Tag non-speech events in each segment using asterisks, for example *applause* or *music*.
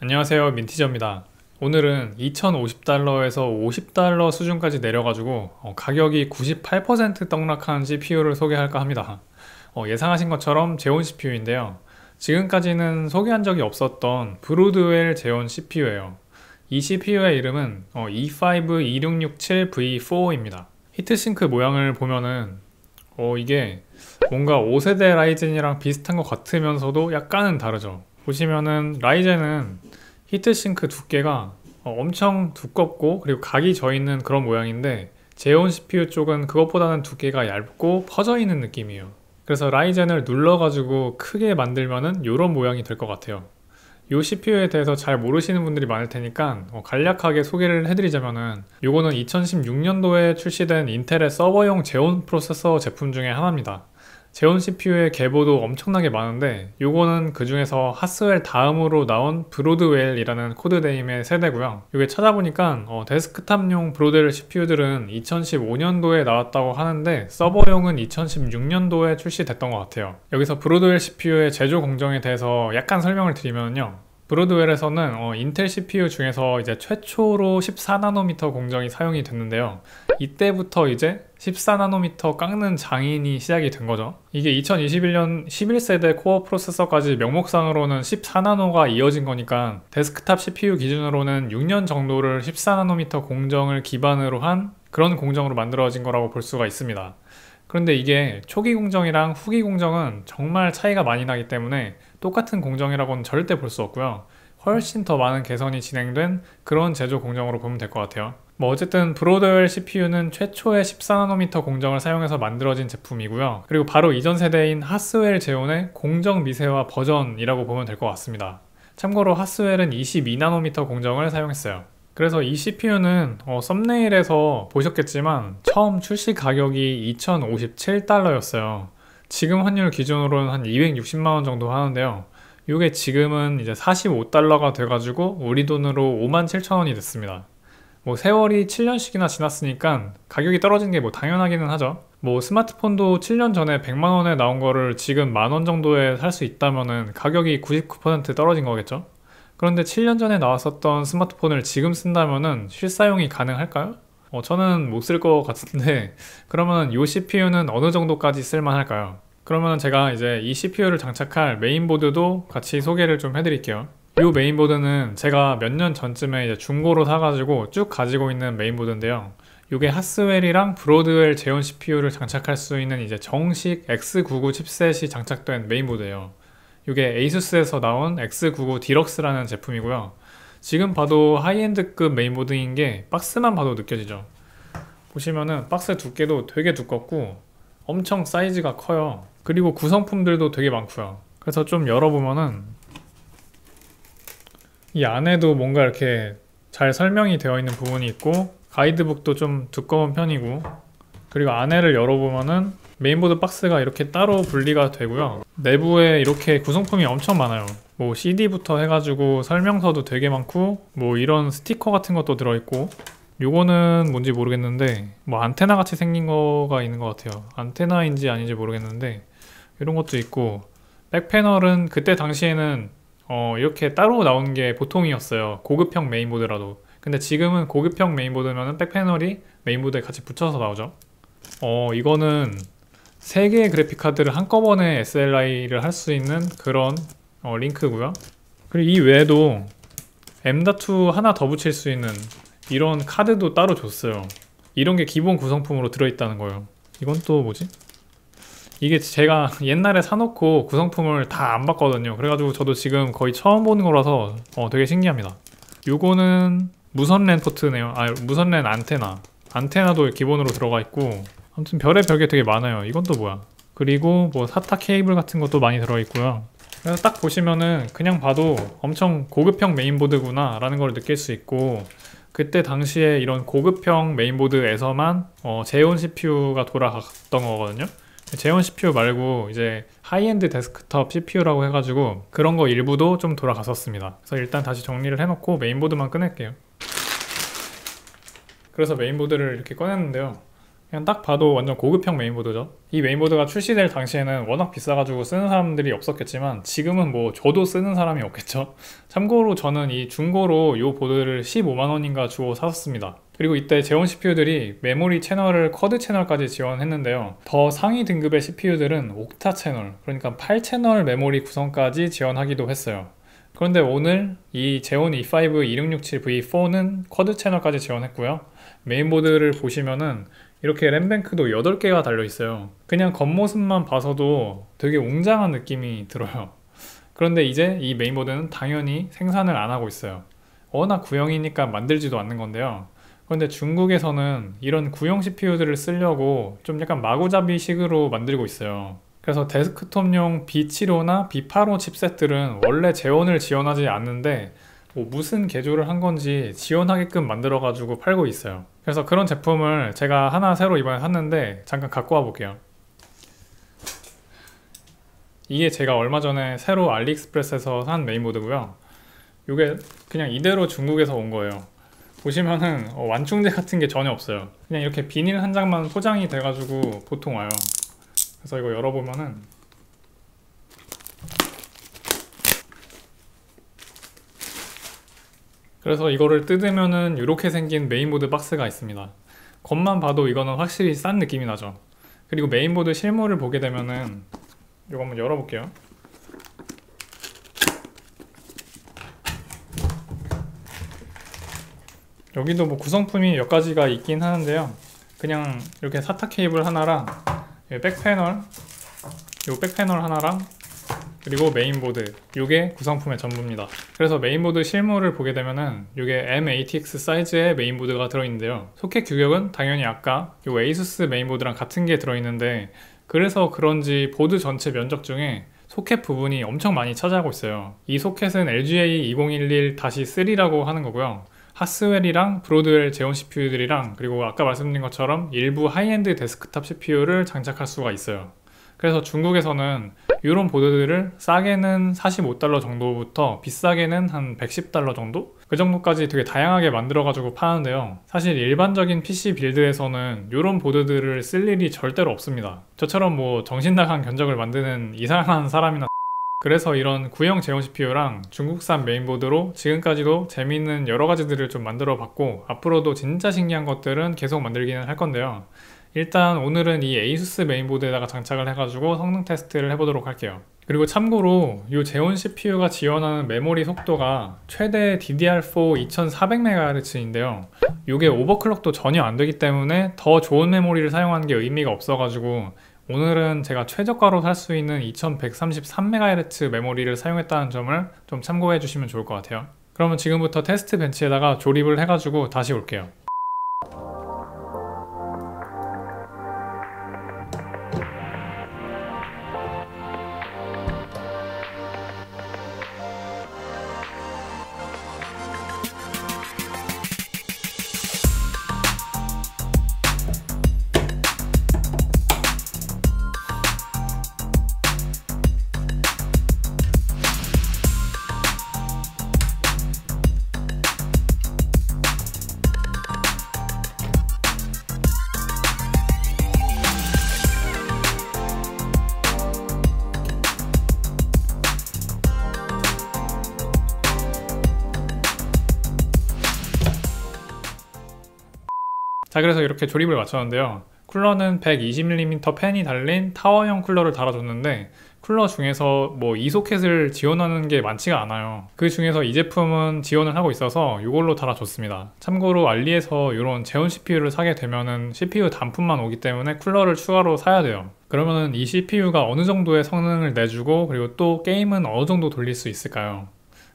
안녕하세요 민티저입니다 오늘은 2050달러에서 50달러 수준까지 내려가지고 어, 가격이 98% 떡락한 CPU를 소개할까 합니다 어, 예상하신 것처럼 제온 CPU인데요 지금까지는 소개한 적이 없었던 브로드웰 제온 CPU예요 이 CPU의 이름은 어, E5-2667V4입니다 히트싱크 모양을 보면은 어, 이게 뭔가 5세대 라이젠이랑 비슷한 것 같으면서도 약간은 다르죠 보시면은 라이젠은 히트싱크 두께가 어, 엄청 두껍고 그리고 각이 져 있는 그런 모양인데 제온 CPU 쪽은 그것보다는 두께가 얇고 퍼져 있는 느낌이에요 그래서 라이젠을 눌러가지고 크게 만들면은 이런 모양이 될 것 같아요 이 CPU에 대해서 잘 모르시는 분들이 많을 테니까 어, 간략하게 소개를 해드리자면은 이거는 2016년도에 출시된 인텔의 서버용 제온 프로세서 제품 중에 하나입니다 제온 CPU의 개보도 엄청나게 많은데 요거는 그 중에서 하스웰 다음으로 나온 브로드웰이라는 코드네임의 세대고요 요게 찾아보니까 어, 데스크탑용 브로드웰 CPU들은 2015년도에 나왔다고 하는데 서버용은 2016년도에 출시됐던 것 같아요 여기서 브로드웰 CPU의 제조 공정에 대해서 약간 설명을 드리면요 브로드웰에서는 어, 인텔 CPU 중에서 이제 최초로 14나노미터 공정이 사용이 됐는데요. 이때부터 이제 14나노미터 깎는 장인이 시작이 된 거죠. 이게 2021년 11세대 코어 프로세서까지 명목상으로는 14나노가 이어진 거니까 데스크탑 CPU 기준으로는 6년 정도를 14나노미터 공정을 기반으로 한 그런 공정으로 만들어진 거라고 볼 수가 있습니다. 그런데 이게 초기 공정이랑 후기 공정은 정말 차이가 많이 나기 때문에 똑같은 공정이라고는 절대 볼 수 없고요. 훨씬 더 많은 개선이 진행된 그런 제조 공정으로 보면 될 것 같아요. 뭐 어쨌든 브로드웰 CPU는 최초의 14나노미터 공정을 사용해서 만들어진 제품이고요. 그리고 바로 이전 세대인 하스웰 제온의 공정 미세화 버전이라고 보면 될 것 같습니다. 참고로 하스웰은 22나노미터 공정을 사용했어요. 그래서 이 CPU는 어, 썸네일에서 보셨겠지만 처음 출시 가격이 2057달러였어요. 지금 환율 기준으로는 한 260만원 정도 하는데요. 이게 지금은 이제 45달러가 돼가지고 우리 돈으로 5만 7천원이 됐습니다. 뭐 세월이 7년씩이나 지났으니까 가격이 떨어진 게 뭐 당연하기는 하죠. 뭐 스마트폰도 7년 전에 100만 원에 나온 거를 지금 만원 정도에 살 수 있다면은 가격이 99% 떨어진 거겠죠. 그런데 7년 전에 나왔었던 스마트폰을 지금 쓴다면은 실사용이 가능할까요? 어, 저는 못 쓸 것 같은데 *laughs* 그러면 이 CPU는 어느 정도까지 쓸만할까요? 그러면 제가 이제 이 CPU를 장착할 메인보드도 같이 소개를 좀 해드릴게요 이 메인보드는 제가 몇 년 전쯤에 이제 중고로 사가지고 쭉 가지고 있는 메인보드인데요 이게 하스웰이랑 브로드웰 제온 CPU를 장착할 수 있는 이제 정식 X99 칩셋이 장착된 메인보드예요 이게 a s u s 에서 나온 X99 디럭스라는 제품이고요 지금 봐도 하이엔드급 메인보드인 게 박스만 봐도 느껴지죠 보시면은 박스 두께도 되게 두껍고 엄청 사이즈가 커요 그리고 구성품들도 되게 많고요 그래서 좀 열어보면은 이 안에도 뭔가 이렇게 잘 설명이 되어 있는 부분이 있고 가이드북도 좀 두꺼운 편이고 그리고 안에를 열어보면은 메인보드 박스가 이렇게 따로 분리가 되고요 내부에 이렇게 구성품이 엄청 많아요 뭐 CD부터 해가지고 설명서도 되게 많고 뭐 이런 스티커 같은 것도 들어있고 요거는 뭔지 모르겠는데 뭐 안테나 같이 생긴 거가 있는 것 같아요 안테나인지 아닌지 모르겠는데 이런 것도 있고 백패널은 그때 당시에는 어 이렇게 따로 나온 게 보통이었어요 고급형 메인보드라도 근데 지금은 고급형 메인보드면 백패널이 메인보드에 같이 붙여서 나오죠 어 이거는 세 개의 그래픽 카드를 한꺼번에 SLI를 할 수 있는 그런 어, 링크고요. 그리고 이 외에도 M.2 하나 더 붙일 수 있는 이런 카드도 따로 줬어요. 이런 게 기본 구성품으로 들어있다는 거예요. 이건 또 뭐지? 이게 제가 옛날에 사놓고 구성품을 다 안 봤거든요. 그래가지고 저도 지금 거의 처음 보는 거라서 어, 되게 신기합니다. 요거는 무선 랜 포트네요. 아 무선 랜 안테나. 안테나도 기본으로 들어가 있고 아무튼 별의 별게 되게 많아요 이건 또 뭐야 그리고 뭐 사타 케이블 같은 것도 많이 들어있고요 그래서 딱 보시면은 그냥 봐도 엄청 고급형 메인보드구나 라는 걸 느낄 수 있고 그때 당시에 이런 고급형 메인보드에서만 어, 제온 CPU가 돌아갔던 거거든요 제온 CPU 말고 이제 하이엔드 데스크탑 CPU라고 해가지고 그런 거 일부도 좀 돌아갔었습니다 그래서 일단 다시 정리를 해놓고 메인보드만 꺼낼게요 그래서 메인보드를 이렇게 꺼냈는데요 그냥 딱 봐도 완전 고급형 메인보드죠 이 메인보드가 출시될 당시에는 워낙 비싸가지고 쓰는 사람들이 없었겠지만 지금은 뭐 저도 쓰는 사람이 없겠죠 *laughs* 참고로 저는 이 중고로 이 보드를 15만원인가 주고 샀었습니다 그리고 이때 재원 CPU들이 메모리 채널을 쿼드 채널까지 지원했는데요 더 상위 등급의 CPU들은 옥타 채널 그러니까 8채널 메모리 구성까지 지원하기도 했어요 그런데 오늘 이 재원 E5 2667 V4는 쿼드 채널까지 지원했고요 메인보드를 보시면은 이렇게 램뱅크도 8개가 달려있어요 그냥 겉모습만 봐서도 되게 웅장한 느낌이 들어요 그런데 이제 이 메인보드는 당연히 생산을 안 하고 있어요 워낙 구형이니까 만들지도 않는 건데요 그런데 중국에서는 이런 구형 CPU들을 쓰려고 좀 약간 마구잡이 식으로 만들고 있어요 그래서 데스크톱용 B75나 B85 칩셋들은 원래 재원을 지원하지 않는데 뭐 무슨 개조를 한 건지 지원하게끔 만들어 가지고 팔고 있어요 그래서 그런 제품을 제가 하나 새로 이번에 샀는데 잠깐 갖고 와 볼게요 이게 제가 얼마 전에 새로 알리익스프레스에서 산 메인보드고요 이게 그냥 이대로 중국에서 온 거예요 보시면은 어, 완충제 같은 게 전혀 없어요 그냥 이렇게 비닐 한 장만 포장이 돼가지고 보통 와요 그래서 이거 열어보면은 그래서 이거를 뜯으면은 이렇게 생긴 메인보드 박스가 있습니다 겉만 봐도 이거는 확실히 싼 느낌이 나죠 그리고 메인보드 실물을 보게 되면은 이거 한번 열어볼게요 여기도 뭐 구성품이 몇 가지가 있긴 하는데요 그냥 이렇게 사타 케이블 하나랑 백패널 요 백패널 하나랑 그리고 메인보드 이게 구성품의 전부입니다 그래서 메인보드 실물을 보게 되면은 이게 M80X 사이즈의 메인보드가 들어있는데요 소켓 규격은 당연히 아까 이 ASUS 메인보드랑 같은 게 들어있는데 그래서 그런지 보드 전체 면적 중에 소켓 부분이 엄청 많이 차지하고 있어요 이 소켓은 LGA 2011-3라고 하는 거고요 하스웰이랑 브로드웰 제온 CPU들이랑 그리고 아까 말씀드린 것처럼 일부 하이엔드 데스크탑 CPU를 장착할 수가 있어요 그래서 중국에서는 이런 보드들을 싸게는 45달러 정도부터 비싸게는 한 110달러 정도? 그 정도까지 되게 다양하게 만들어가지고 파는데요. 사실 일반적인 PC 빌드에서는 이런 보드들을 쓸 일이 절대로 없습니다. 저처럼 뭐 정신나간 견적을 만드는 이상한 사람이나 *laughs* 그래서 이런 구형 제형 CPU랑 중국산 메인보드로 지금까지도 재미있는 여러 가지들을 좀 만들어 봤고 앞으로도 진짜 신기한 것들은 계속 만들기는 할 건데요. 일단 오늘은 이 ASUS 메인보드에다가 장착을 해가지고 성능 테스트를 해보도록 할게요 그리고 참고로 이 제온 CPU가 지원하는 메모리 속도가 최대 DDR4 2400MHz 인데요 이게 오버클럭도 전혀 안 되기 때문에 더 좋은 메모리를 사용하는 게 의미가 없어가지고 오늘은 제가 최저가로 살 수 있는 2133MHz 메모리를 사용했다는 점을 좀 참고해 주시면 좋을 것 같아요 그러면 지금부터 테스트 벤치에다가 조립을 해가지고 다시 올게요 자 그래서 이렇게 조립을 마쳤는데요 쿨러는 120mm 팬이 달린 타워형 쿨러를 달아줬는데 쿨러 중에서 뭐 이 소켓을 지원하는 게 많지가 않아요 그 중에서 이 제품은 지원을 하고 있어서 이걸로 달아줬습니다 참고로 알리에서 이런 재온 CPU를 사게 되면은 CPU 단품만 오기 때문에 쿨러를 추가로 사야 돼요 그러면은 이 CPU가 어느 정도의 성능을 내주고 그리고 또 게임은 어느 정도 돌릴 수 있을까요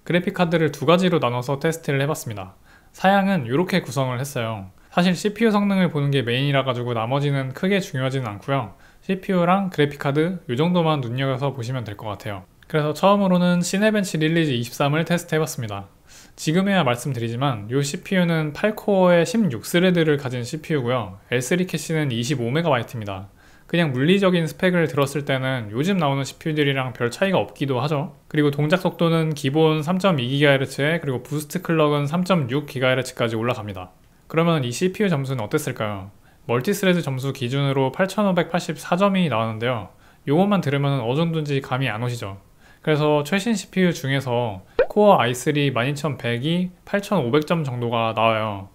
그래픽 카드를 두 가지로 나눠서 테스트를 해봤습니다 사양은 이렇게 구성을 했어요 사실 CPU 성능을 보는 게 메인이라 가지고 나머지는 크게 중요하지는 않고요. CPU랑 그래픽카드 이 정도만 눈여겨서 보시면 될 것 같아요. 그래서 처음으로는 시네벤치 릴리즈 23을 테스트해봤습니다. 지금에야 말씀드리지만 이 CPU는 8코어에 16스레드를 가진 CPU고요. S3 캐시는 25MB입니다. 그냥 물리적인 스펙을 들었을 때는 요즘 나오는 CPU들이랑 별 차이가 없기도 하죠. 그리고 동작 속도는 기본 3.2GHz에 그리고 부스트 클럭은 3.6GHz까지 올라갑니다. 그러면 이 CPU 점수는 어땠을까요? 멀티스레드 점수 기준으로 8584점이 나왔는데요. 요것만 들으면 어느 정도인지 감이 안 오시죠? 그래서 최신 CPU 중에서 코어 i3 12100이 8500점 정도가 나와요.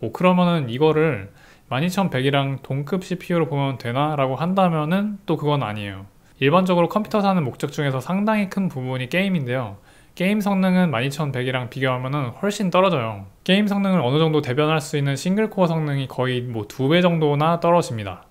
오, 그러면은 이거를 12100이랑 동급 CPU로 보면 되나? 라고 한다면은 또 그건 아니에요. 일반적으로 컴퓨터 사는 목적 중에서 상당히 큰 부분이 게임인데요. 게임 성능은 12100이랑 비교하면 훨씬 떨어져요 게임 성능을 어느 정도 대변할 수 있는 싱글코어 성능이 거의 뭐 두 배 정도나 떨어집니다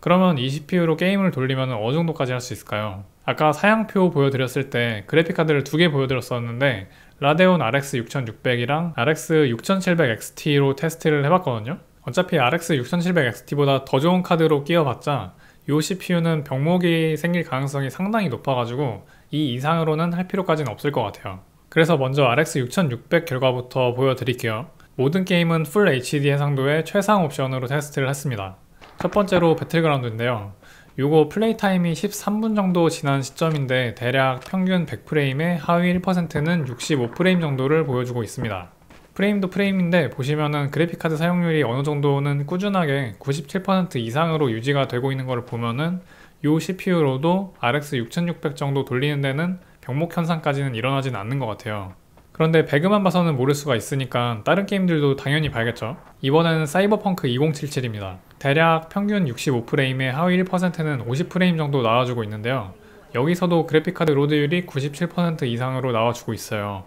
그러면 이 CPU로 게임을 돌리면 어느 정도까지 할 수 있을까요? 아까 사양표 보여드렸을 때 그래픽카드를 두 개 보여드렸었는데 라데온 RX 6600이랑 RX 6700XT로 테스트를 해봤거든요 어차피 RX 6700XT보다 더 좋은 카드로 끼워봤자 이 CPU는 병목이 생길 가능성이 상당히 높아가지고 이 이상으로는 할 필요까지는 없을 것 같아요. 그래서 먼저 RX 6600 결과부터 보여드릴게요. 모든 게임은 풀 HD 해상도의 최상 옵션으로 테스트를 했습니다. 첫 번째로 배틀그라운드인데요. 요거 플레이 타임이 13분 정도 지난 시점인데 대략 평균 100프레임에 하위 1%는 65프레임 정도를 보여주고 있습니다. 프레임도 프레임인데 보시면은 그래픽카드 사용률이 어느 정도는 꾸준하게 97% 이상으로 유지가 되고 있는 것을 보면은 요 CPU로도 RX 6600 정도 돌리는 데는 병목 현상까지는 일어나진 않는 것 같아요. 그런데 배그만 봐서는 모를 수가 있으니까 다른 게임들도 당연히 봐야겠죠. 이번에는 사이버펑크 2077입니다. 대략 평균 6 5프레임에 하위 1%는 50프레임 정도 나와주고 있는데요. 여기서도 그래픽카드 로드율이 97% 이상으로 나와주고 있어요.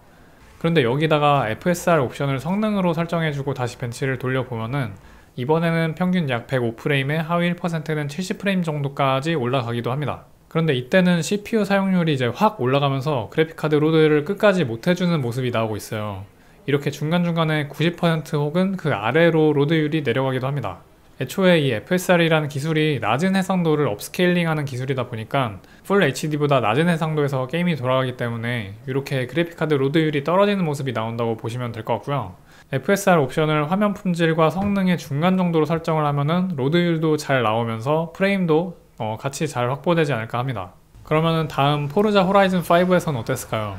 그런데 여기다가 FSR 옵션을 성능으로 설정해주고 다시 벤치를 돌려보면은 이번에는 평균 약 105프레임에 하위 1%는 70프레임 정도까지 올라가기도 합니다. 그런데 이때는 CPU 사용률이 이제 확 올라가면서 그래픽카드 로드를 끝까지 못해주는 모습이 나오고 있어요. 이렇게 중간중간에 90% 혹은 그 아래로 로드율이 내려가기도 합니다. 애초에 이 FSR이라는 기술이 낮은 해상도를 업스케일링하는 기술이다 보니까 풀 HD보다 낮은 해상도에서 게임이 돌아가기 때문에 이렇게 그래픽카드 로드율이 떨어지는 모습이 나온다고 보시면 될 것 같고요. FSR 옵션을 화면 품질과 성능의 중간 정도로 설정을 하면은 로드율도 잘 나오면서 프레임도 어, 같이 잘 확보되지 않을까 합니다. 그러면은 다음 포르자 호라이즌 5에서는 어땠을까요?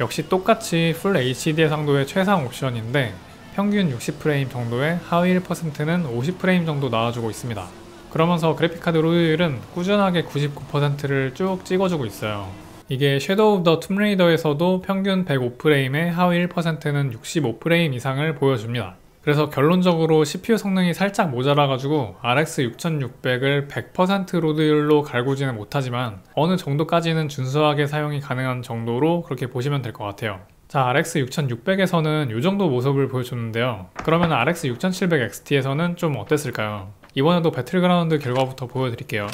역시 똑같이 풀 HD 해상도의 최상 옵션인데 평균 60프레임 정도의 하위 1%는 50프레임 정도 나와주고 있습니다. 그러면서 그래픽카드 로드율은 꾸준하게 99%를 쭉 찍어주고 있어요. 이게 섀도우 오브 더 툼레이더에서도 평균 105프레임의 하위 1%는 65프레임 이상을 보여줍니다. 그래서 결론적으로 CPU 성능이 살짝 모자라가지고 RX 6600을 100% 로드율로 갈구지는 못하지만 어느 정도까지는 준수하게 사용이 가능한 정도로 그렇게 보시면 될 것 같아요. 자, RX 6600에서는 이 정도 모습을 보여줬는데요. 그러면 RX 6700 XT에서는 좀 어땠을까요? 이번에도 배틀그라운드 결과부터 보여드릴게요.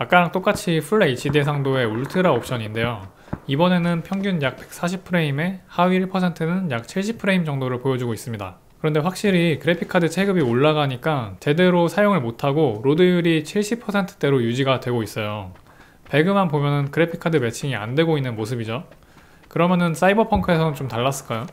아까랑 똑같이 풀 HD 해상도의 울트라 옵션인데요. 이번에는 평균 약 140프레임에 하위 1%는 약 70프레임 정도를 보여주고 있습니다. 그런데 확실히 그래픽카드 체급이 올라가니까 제대로 사용을 못하고 로드율이 70%대로 유지가 되고 있어요. 배그만 보면 그래픽카드 매칭이 안 되고 있는 모습이죠. 그러면은 사이버펑크에서는 좀 달랐을까요?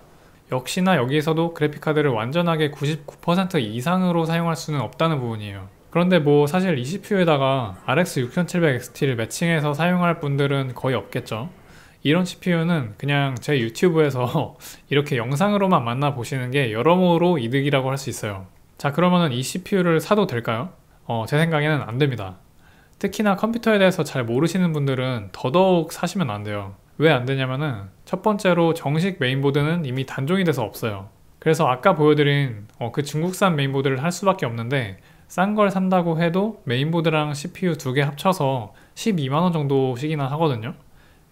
역시나 여기에서도 그래픽카드를 완전하게 99% 이상으로 사용할 수는 없다는 부분이에요. 그런데 뭐 사실 e CPU에다가 RX 6700XT를 매칭해서 사용할 분들은 거의 없겠죠 이런 CPU는 그냥 제 유튜브에서 *laughs* 이렇게 영상으로만 만나보시는 게 여러모로 이득이라고 할 수 있어요 자 그러면은 이 CPU를 사도 될까요? 어, 제 생각에는 안 됩니다 특히나 컴퓨터에 대해서 잘 모르시는 분들은 더더욱 사시면 안 돼요 왜 안 되냐면은 첫 번째로 정식 메인보드는 이미 단종이 돼서 없어요 그래서 아까 보여드린 어, 그 중국산 메인보드를 할 수밖에 없는데 싼걸 산다고 해도 메인보드랑 CPU 두 개 합쳐서 12만원 정도씩이나 하거든요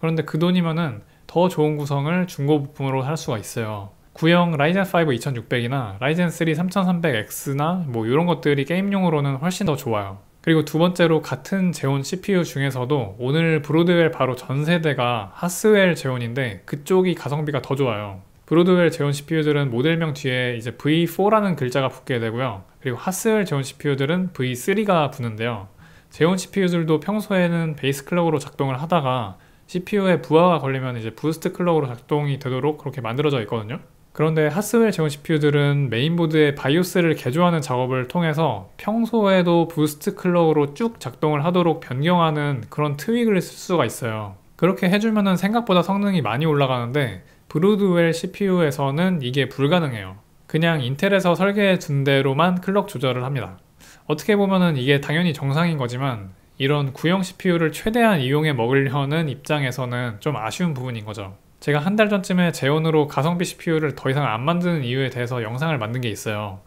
그런데 그 돈이면은 더 좋은 구성을 중고 부품으로 살 수가 있어요 구형 라이젠 5 2600이나 라이젠 3 3300X나 뭐 이런 것들이 게임용으로는 훨씬 더 좋아요 그리고 두 번째로 같은 제온 CPU 중에서도 오늘 브로드웰 바로 전 세대가 하스웰 제온인데 그쪽이 가성비가 더 좋아요 브로드웰 제온 CPU들은 모델명 뒤에 이제 V4라는 글자가 붙게 되고요. 그리고 하스웰 제온 CPU들은 V3가 붙는데요. 제온 CPU들도 평소에는 베이스 클럭으로 작동을 하다가 CPU에 부하가 걸리면 이제 부스트 클럭으로 작동이 되도록 그렇게 만들어져 있거든요. 그런데 하스웰 제온 CPU들은 메인보드에 바이오스를 개조하는 작업을 통해서 평소에도 부스트 클럭으로 쭉 작동을 하도록 변경하는 그런 트윅을 쓸 수가 있어요. 그렇게 해주면은 생각보다 성능이 많이 올라가는데 브루드웰 CPU에서는 이게 불가능해요. 그냥 인텔에서 설계해 준 대로만 클럭 조절을 합니다. 어떻게 보면은 이게 당연히 정상인 거지만 이런 구형 CPU를 최대한 이용해 먹으려는 입장에서는 좀 아쉬운 부분인 거죠. 제가 한 달 전쯤에 재원으로 가성비 CPU를 더 이상 안 만드는 이유에 대해서 영상을 만든 게 있어요.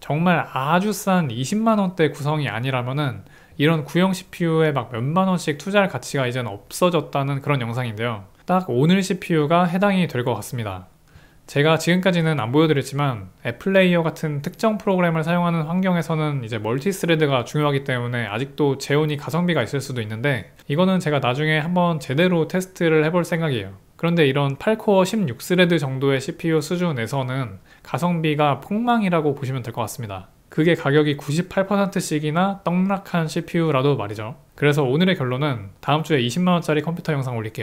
정말 아주 싼 20만원대 구성이 아니라면은 이런 구형 CPU에 막 몇만원씩 투자할 가치가 이제는 없어졌다는 그런 영상인데요. 딱 오늘 CPU가 해당이 될 것 같습니다. 제가 지금까지는 안 보여드렸지만 앱플레이어 같은 특정 프로그램을 사용하는 환경에서는 이제 멀티스레드가 중요하기 때문에 아직도 재온이 가성비가 있을 수도 있는데 이거는 제가 나중에 한번 제대로 테스트를 해볼 생각이에요. 그런데 이런 8코어 16스레드 정도의 CPU 수준에서는 가성비가 폭망이라고 보시면 될 것 같습니다. 그게 가격이 98%씩이나 떡락한 CPU라도 말이죠. 그래서 오늘의 결론은 다음 주에 20만원짜리 컴퓨터 영상 올릴게요.